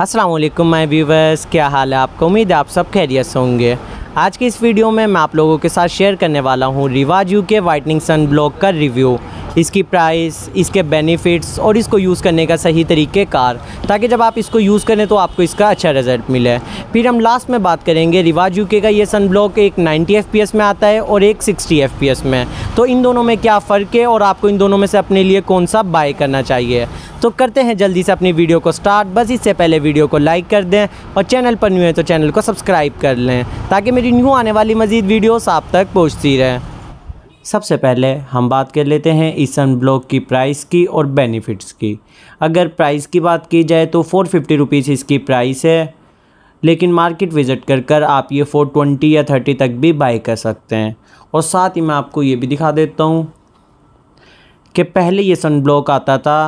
Aslam my viewers क्या हाल है आपको उम्मीद है आप सब खैरियत से होंगे आज की इस वीडियो में मैं आप लोगों के साथ शेयर करने वाला हूँ रिवाज यू के वाइटनिंग सन ब्लॉक का रिव्यू इसकी प्राइस इसके बेनिफिट्स और इसको यूज़ करने का सही तरीके कार ताकि जब आप इसको यूज़ करें तो आपको इसका अच्छा रिजल्ट मिले फिर हम लास्ट में बात करेंगे रिवाज यूके का ये सन ब्लॉक एक 90 एफ में आता है और एक 60 एफ में तो इन दोनों में क्या फ़र्क है और आपको इन दोनों में से अपने लिए कौन सा बाय करना चाहिए तो करते हैं जल्दी से अपनी वीडियो को स्टार्ट बस इससे पहले वीडियो को लाइक कर दें और चैनल पर न्यू है तो चैनल को सब्सक्राइब कर लें ताकि मेरी न्यू आने वाली मज़ीद वीडियोस आप तक पहुँचती रहें सबसे पहले हम बात कर लेते हैं इस सन ब्लॉक की प्राइस की और बेनिफिट्स की अगर प्राइस की बात की जाए तो फ़ोर फिफ्टी रुपीज़ इसकी प्राइस है लेकिन मार्केट विज़िट कर कर आप ये फ़ोर ट्वेंटी या थर्टी तक भी बाई कर सकते हैं और साथ ही मैं आपको ये भी दिखा देता हूँ कि पहले ये सन ब्लॉक आता था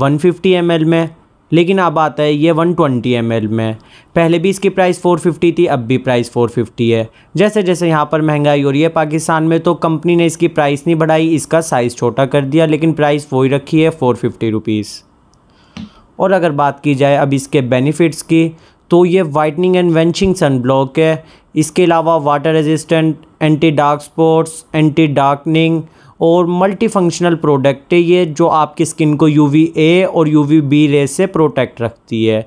वन फिफ्टी एम में लेकिन अब आता है ये 120 ट्वेंटी में पहले भी इसकी प्राइस 450 थी अब भी प्राइस 450 है जैसे जैसे यहाँ पर महंगाई हो रही है पाकिस्तान में तो कंपनी ने इसकी प्राइस नहीं बढ़ाई इसका साइज़ छोटा कर दिया लेकिन प्राइस वही रखी है फ़ोर फिफ्टी और अगर बात की जाए अब इसके बेनिफिट्स की तो ये वाइटनिंग एंड वेंचिंग सन ब्लॉक है इसके अलावा water resistant anti dark spots anti darkening और मल्टी फंक्शनल प्रोडक्ट है ये जो आपकी स्किन को यू वी ए और यू वी बी रे से प्रोटेक्ट रखती है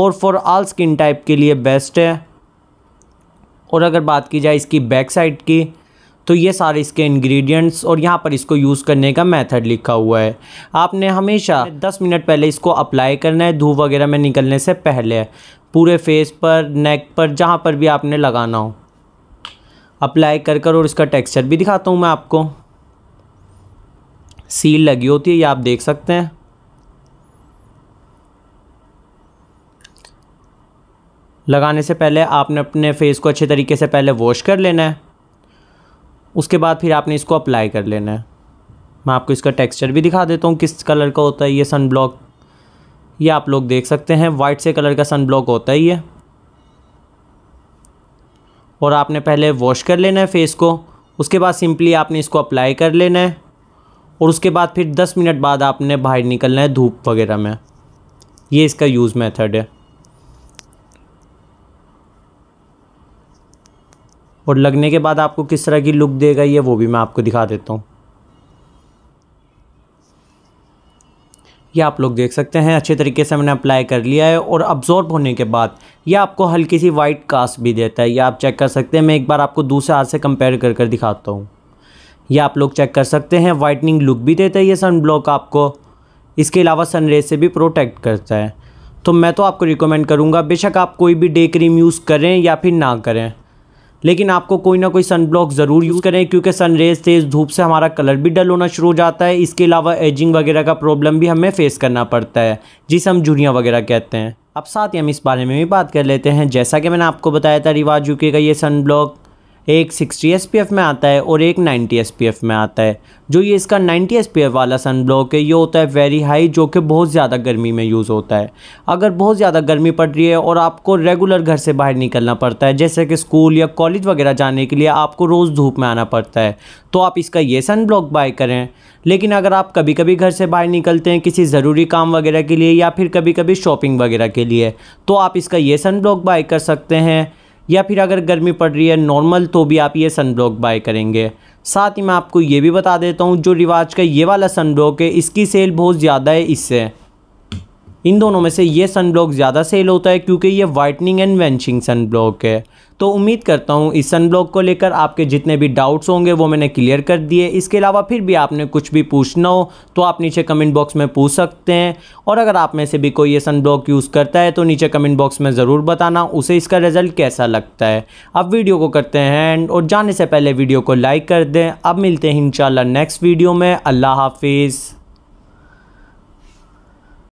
और फॉर आल स्किन टाइप के लिए बेस्ट है और अगर बात की जाए इसकी बैक साइड की तो ये सारे इसके इंग्रेडिएंट्स और यहाँ पर इसको यूज़ करने का मेथड लिखा हुआ है आपने हमेशा 10 मिनट पहले इसको अप्लाई करना है धूप वगैरह में निकलने से पहले पूरे फेस पर नेक पर जहाँ पर भी आपने लगाना हो अप्लाई कर कर और इसका टेक्सचर भी दिखाता हूँ मैं आपको सील लगी होती है ये आप देख सकते हैं लगाने से पहले आपने अपने फेस को अच्छे तरीके से पहले वॉश कर लेना है उसके बाद फिर आपने इसको अप्लाई कर लेना है मैं आपको इसका टेक्सचर भी दिखा देता हूँ किस कलर का होता है ये सन ब्लॉक ये आप लोग देख सकते हैं वाइट से कलर का सन ब्लॉक होता है ये और आपने पहले वॉश कर लेना है फेस को उसके बाद सिंपली आपने इसको अप्लाई कर लेना है और उसके बाद फिर दस मिनट बाद आपने बाहर निकलना है धूप वगैरह में ये इसका यूज़ मेथड है और लगने के बाद आपको किस तरह की लुक देगा ये वो भी मैं आपको दिखा देता हूँ ये आप लोग देख सकते हैं अच्छे तरीके से मैंने अप्लाई कर लिया है और अब्जॉर्ब होने के बाद यह आपको हल्की सी वाइट कास्ट भी देता है ये आप चेक कर सकते हैं मैं एक बार आपको दूसरे हाथ से कंपेयर कर कर दिखाता हूँ ये आप लोग चेक कर सकते हैं वाइटनिंग लुक भी देता है ये सन ब्लॉक आपको इसके अलावा सनरेज से भी प्रोटेक्ट करता है तो मैं तो आपको रिकमेंड करूँगा बेशक आप कोई भी डे क्रीम यूज़ करें या फिर ना करें लेकिन आपको कोई ना कोई सन ब्लॉक ज़रूर यूज़ करें क्योंकि सन रेज तेज़ धूप से हमारा कलर भी डल होना शुरू हो जाता है इसके अलावा एजिंग वगैरह का प्रॉब्लम भी हमें फेस करना पड़ता है जिसे हम झुरियाँ वगैरह कहते हैं अब साथ ही हम इस बारे में भी बात कर लेते हैं जैसा कि मैंने आपको बताया था रिवाज यूके का ये सन ब्लॉक एक 60 SPF में आता है और एक 90 SPF में आता है जो ये इसका 90 SPF वाला सन ब्लॉक है ये होता है वेरी हाई जो कि बहुत ज़्यादा गर्मी में यूज़ होता है अगर बहुत ज़्यादा गर्मी पड़ रही है और आपको रेगुलर घर से बाहर निकलना पड़ता है जैसे कि स्कूल या कॉलेज वगैरह जाने के लिए आपको रोज़ धूप में आना पड़ता है तो आप इसका ये सन ब्लॉक बाय करें लेकिन अगर आप कभी कभी घर से बाहर निकलते हैं किसी ज़रूरी काम वगैरह के लिए या फिर कभी कभी शॉपिंग वगैरह के लिए तो आप इसका ये सन ब्लॉक बाय कर सकते हैं या फिर अगर गर्मी पड़ रही है नॉर्मल तो भी आप ये सन ब्लॉक बाय करेंगे साथ ही मैं आपको ये भी बता देता हूँ जो रिवाज का ये वाला सन ब्लॉक है इसकी सेल बहुत ज़्यादा है इससे इन दोनों में से ये सन ब्लॉक ज़्यादा सेल होता है क्योंकि ये वाइटनिंग एंड वेंचिंग सन ब्लॉक है तो उम्मीद करता हूँ इस सन ब्लॉक को लेकर आपके जितने भी डाउट्स होंगे वो मैंने क्लियर कर दिए इसके अलावा फिर भी आपने कुछ भी पूछना हो तो आप नीचे कमेंट बॉक्स में पूछ सकते हैं और अगर आप में से भी कोई ये सन ब्लॉक यूज़ करता है तो नीचे कमेंट बॉक्स में ज़रूर बताना उसे इसका रिजल्ट कैसा लगता है अब वीडियो को करते हैं एंड और जाने से पहले वीडियो को लाइक कर दें अब मिलते हैं इन नेक्स्ट वीडियो में अल्लाह हाफिज़